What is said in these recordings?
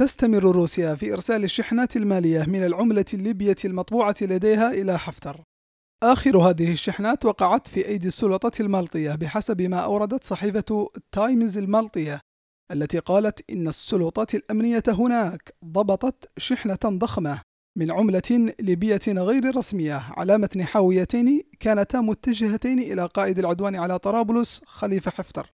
تستمر روسيا في إرسال الشحنات المالية من العملة الليبية المطبوعة لديها إلى حفتر. آخر هذه الشحنات وقعت في أيدي السلطة المالطية بحسب ما أوردت صحيفة تايمز المالطية التي قالت إن السلطات الأمنية هناك ضبطت شحنة ضخمة من عملة ليبية غير رسمية على متن حاويتين كانتا متجهتين إلى قائد العدوان على طرابلس خليفة حفتر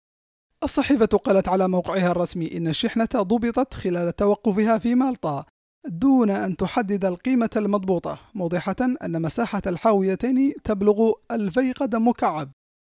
الصحيفة قالت على موقعها الرسمي إن الشحنة ضبطت خلال توقفها في مالطا دون أن تحدد القيمة المضبوطة موضحة أن مساحة الحاويتين تبلغ ألفي قدم مكعب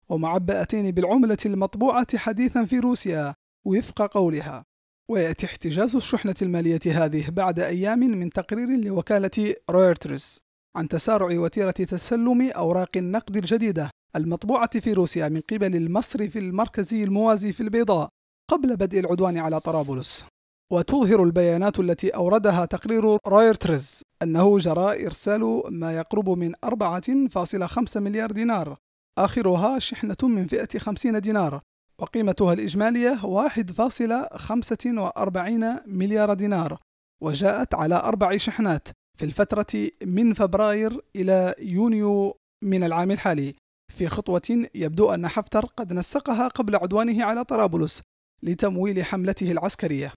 ومعبأتين بالعملة المطبوعة حديثا في روسيا وفق قولها ويأتي احتجاز الشحنة المالية هذه بعد أيام من تقرير لوكالة رويترز عن تسارع وتيرة تسلم أوراق النقد الجديدة المطبوعة في روسيا من قبل المصرف المركزي الموازي في البيضاء قبل بدء العدوان على طرابلس وتظهر البيانات التي أوردها تقرير رويترز أنه جرى إرسال ما يقرب من 4.5 مليار دينار آخرها شحنة من فئة 50 دينار وقيمتها الإجمالية 1.45 مليار دينار وجاءت على أربع شحنات في الفترة من فبراير إلى يونيو من العام الحالي في خطوة يبدو أن حفتر قد نسقها قبل عدوانه على طرابلس لتمويل حملته العسكرية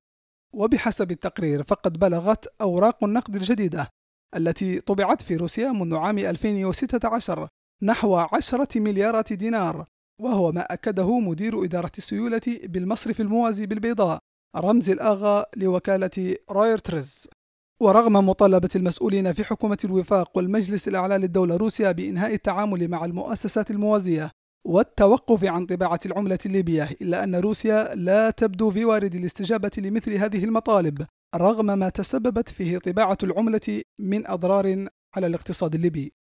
وبحسب التقرير فقد بلغت أوراق النقد الجديدة التي طبعت في روسيا منذ عام 2016 نحو 10 مليارات دينار وهو ما أكده مدير إدارة السيولة بالمصرف الموازي بالبيضاء رمز الآغا لوكالة رويرترز ورغم مطالبة المسؤولين في حكومة الوفاق والمجلس الأعلى للدولة روسيا بإنهاء التعامل مع المؤسسات الموازية والتوقف عن طباعة العملة الليبية إلا أن روسيا لا تبدو في وارد الاستجابة لمثل هذه المطالب رغم ما تسببت فيه طباعة العملة من أضرار على الاقتصاد الليبي